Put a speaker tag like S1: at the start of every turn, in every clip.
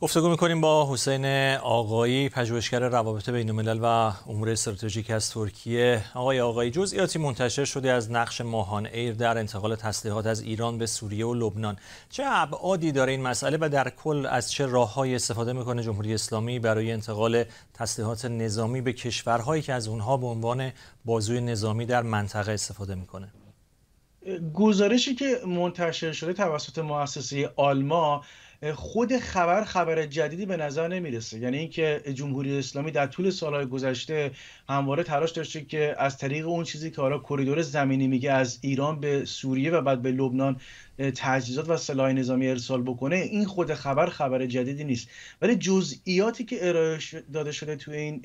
S1: گفتگو میکنیم با حسین آقایی پژوهشگر روابط بین و امور استراتژیک از ترکیه آقای آقایی جزئیاتی منتشر شده از نقش ماهان ایر در انتقال تسلیحات از ایران به سوریه و لبنان چه ابعادی داره این مسئله و در کل از چه راههایی استفاده میکنه جمهوری اسلامی برای انتقال تسلیحات نظامی به کشورهایی که از اونها به عنوان بازوی نظامی در منطقه استفاده میکنه
S2: گزارشی که منتشر شده توسط مؤسسه آلما خود خبر خبر جدیدی به نظر نمیرسه یعنی اینکه جمهوری اسلامی در طول سالهای گذشته همواره تلاش داشته که از طریق اون چیزی که حالا کریدور زمینی میگه از ایران به سوریه و بعد به لبنان تجهیزات و سلاح نظامی ارسال بکنه این خود خبر خبر جدیدی نیست ولی جزئیاتی که ارائه داده شده توی این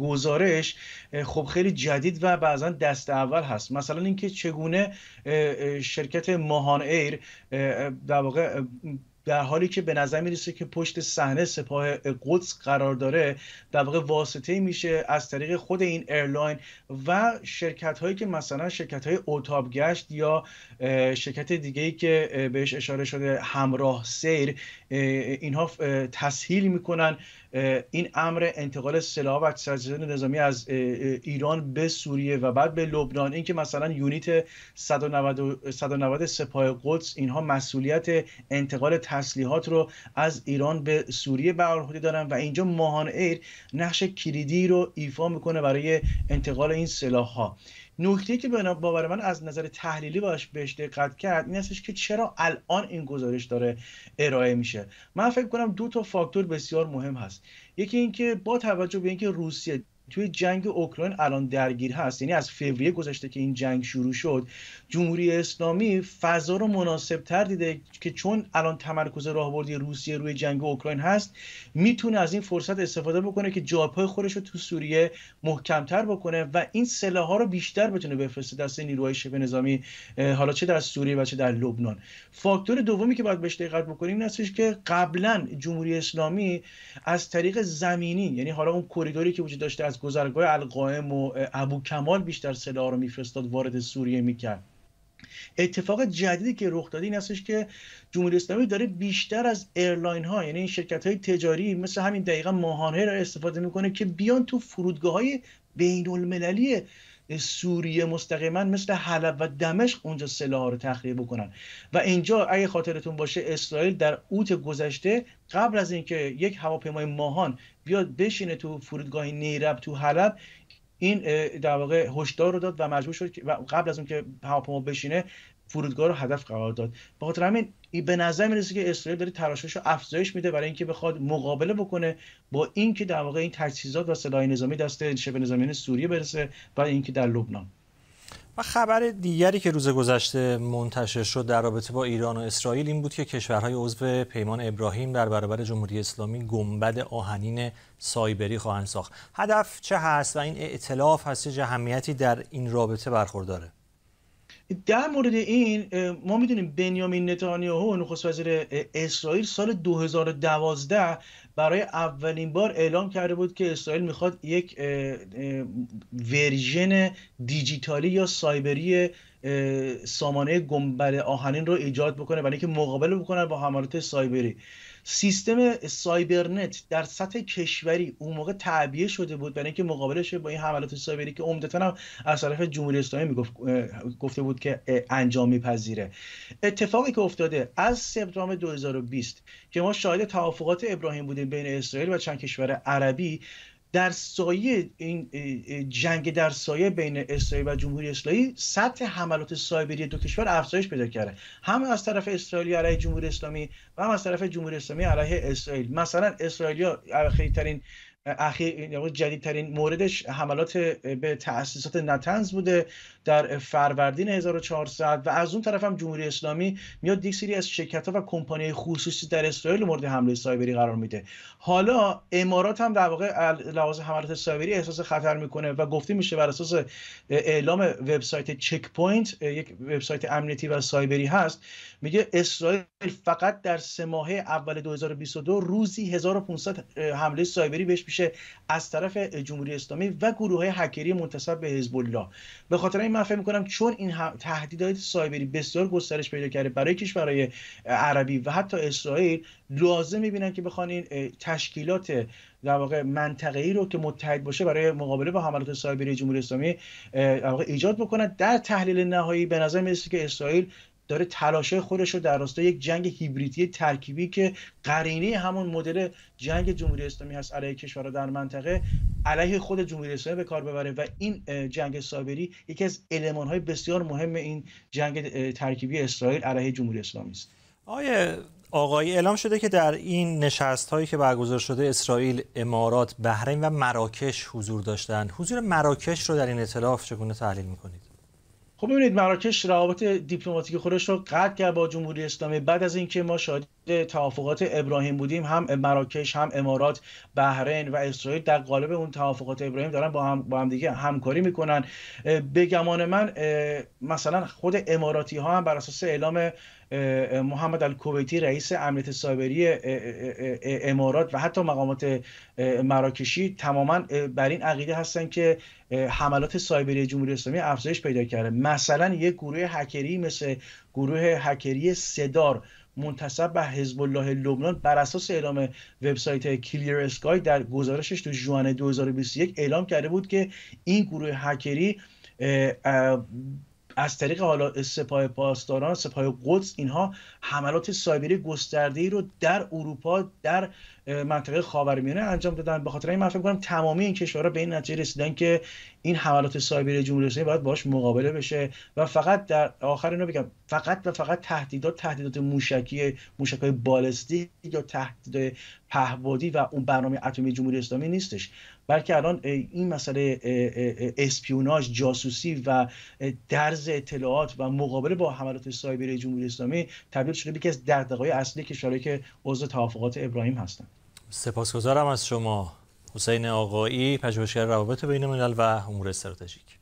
S2: گزارش خب خیلی جدید و بعضا دست اول هست مثلا اینکه چگونه شرکت ماهان ایر در واقع در حالی که به نظر میرسه که پشت صحنه سپاه قدس قرار داره در واقع واسطه میشه از طریق خود این ایرلاین و شرکت هایی که مثلا شرکت های اوتاب گشت یا شرکت دیگه ای که بهش اشاره شده همراه سیر اینها تسهیل میکنن این امر انتقال سلاح و اجساد نظامی از ایران به سوریه و بعد به لبنان اینکه مثلا یونیت 190, 190 سپاه قدس اینها مسئولیت انتقال تسلیحات رو از ایران به سوریه برخودی دارن و اینجا ماهان ایر نقش کلیدی رو ایفا میکنه برای انتقال این سلاح ها نکته که به باور من از نظر تحلیلی باش بهش دقت کرد این هستش که چرا الان این گزارش داره ارائه میشه من فکر کنم دو تا فاکتور بسیار مهم هست یکی اینکه با توجه به اینکه روسیه توی جنگ اوکراین الان درگیر هست یعنی از فوریه گذشته که این جنگ شروع شد جمهوری اسلامی فضا رو مناسب تر دیده که چون الان تمرکز راهبردی روسیه روی جنگ اوکراین هست میتونه از این فرصت استفاده بکنه که جاپای خودش رو تو سوریه محکمتر بکنه و این سلاح ها رو بیشتر بتونه بفرسته دست نیروهای شبه نظامی حالا چه در سوریه و چه در لبنان فاکتور دومی که باید بهش دقت بکنیم این هستش که قبلا جمهوری اسلامی از طریق زمینی یعنی حالا اون کریدوری که وجود داشته از گذرگاه القائم و ابو کمال بیشتر سلاح رو میفرستاد وارد سوریه میکرد اتفاق جدیدی که رخ داده این هستش که جمهوری اسلامی داره بیشتر از ایرلاین ها یعنی این شرکت های تجاری مثل همین دقیقا ماهانه را استفاده میکنه که بیان تو فرودگاه های بین المللی سوریه مستقیما مثل حلب و دمشق اونجا سلاح رو تخریب بکنن و اینجا اگه خاطرتون باشه اسرائیل در اوت گذشته قبل از اینکه یک هواپیمای ماهان بیاد بشینه تو فرودگاه نیرب تو حلب این در واقع هشدار رو داد و مجبور شد و قبل از اون که هواپیما بشینه فرودگاه رو هدف قرار داد به خاطر همین به نظر میرسه که اسرائیل داره تراشش رو افزایش میده برای اینکه بخواد مقابله بکنه با اینکه در واقع این تجهیزات و سلاح نظامی دست شبه نظامیان سوریه برسه و اینکه در لبنان
S1: و خبر دیگری که روز گذشته منتشر شد در رابطه با ایران و اسرائیل این بود که کشورهای عضو پیمان ابراهیم در برابر جمهوری اسلامی گنبد آهنین سایبری خواهند ساخت هدف چه هست و این اعتلاف هست چه اهمیتی در این رابطه برخورداره در مورد
S2: این ما میدونیم بنیامین نتانیاهو نخست وزیر اسرائیل سال 2012 برای اولین بار اعلام کرده بود که اسرائیل میخواد یک ورژن دیجیتالی یا سایبری سامانه گنبد آهنین رو ایجاد بکنه برای اینکه مقابله بکنه با حملات سایبری سیستم سایبرنت در سطح کشوری اون موقع تعبیه شده بود برای اینکه شه با این حملات سایبری که عمدتا هم از طرف جمهوری اسلامی میگفت گفته بود که انجام میپذیره اتفاقی که افتاده از سپتامبر 2020 که ما شاهد توافقات ابراهیم بودیم بین اسرائیل و چند کشور عربی در سایه این جنگ در سایه بین اسرائیل و جمهوری اسلامی سطح حملات سایبری دو کشور افزایش پیدا کرده هم از طرف اسرائیل علیه جمهوری اسلامی و هم از طرف جمهوری اسلامی علیه اسرائیل مثلا اسرائیلیا ترین اخیر یعنی جدیدترین موردش حملات به تاسیسات نتنز بوده در فروردین 1400 و از اون طرف هم جمهوری اسلامی میاد یک سری از شرکت ها و کمپانی خصوصی در اسرائیل مورد حمله سایبری قرار میده حالا امارات هم در واقع لحاظ حملات سایبری احساس خطر میکنه و گفته میشه بر اساس اعلام وبسایت چک پوینت یک وبسایت امنیتی و سایبری هست میگه اسرائیل فقط در سه اول 2022 روزی 1500 حمله سایبری بهش از طرف جمهوری اسلامی و گروه های هکری منتسب به حزب الله به خاطر این من فکر میکنم چون این تهدیدات سایبری بسیار گسترش پیدا کرده برای کشورهای عربی و حتی اسرائیل لازم میبینن که بخوان تشکیلات در واقع منطقه‌ای رو که متحد باشه برای مقابله با حملات سایبری جمهوری اسلامی ایجاد بکنن در تحلیل نهایی به نظر که اسرائیل داره تلاشه خودش رو در راستای یک جنگ هیبریدی ترکیبی که قرینه همون مدل جنگ جمهوری اسلامی هست علیه کشورها در منطقه علیه خود جمهوری اسلامی به کار ببره و این جنگ سایبری یکی از المان‌های بسیار مهم این جنگ ترکیبی اسرائیل علیه جمهوری اسلامی است
S1: آیه آقای اعلام شده که در این نشست هایی که برگزار شده اسرائیل، امارات، بحرین و مراکش حضور داشتند. حضور مراکش رو در این اطلاف چگونه تحلیل میکنید؟
S2: خب ببینید مراکش روابط دیپلماتیک خودش رو قطع کرد با جمهوری اسلامی بعد از اینکه ما شاهد توافقات ابراهیم بودیم هم مراکش هم امارات بحرین و اسرائیل در قالب اون توافقات ابراهیم دارن با هم با دیگه همکاری میکنن به گمان من مثلا خود اماراتی ها هم بر اساس اعلام محمد الکویتی رئیس امنیت سایبری امارات و حتی مقامات مراکشی تماما بر این عقیده هستن که حملات سایبری جمهوری اسلامی افزایش پیدا کرده مثلا یک گروه هکری مثل گروه هکری صدار منتصب به حزب الله لبنان بر اساس اعلام وبسایت کلیر اسکای در گزارشش تو جوانه 2021 اعلام کرده بود که این گروه هکری از طریق حالا سپاه پاسداران سپاه قدس اینها حملات سایبری گسترده ای رو در اروپا در منطقه خاورمیانه انجام دادن به خاطر این من کنم تمامی این کشورها به این نتیجه رسیدن که این حملات سایبری جمهوری اسلامی باید باش مقابله بشه و فقط در آخر اینو بگم فقط و فقط تهدیدات تهدیدات موشکی موشکای بالستیک یا تهدید پهبادی و اون برنامه اتمی جمهوری اسلامی نیستش بلکه الان این مسئله اسپیوناج جاسوسی و درز اطلاعات و مقابله با حملات سایبری جمهوری اسلامی تبدیل شده به یکی از دغدغه‌های اصلی کشورهایی که عضو توافقات ابراهیم
S1: هستند سپاسگزارم از شما حسین آقایی پژوهشگر روابط بین الملل و امور استراتژیک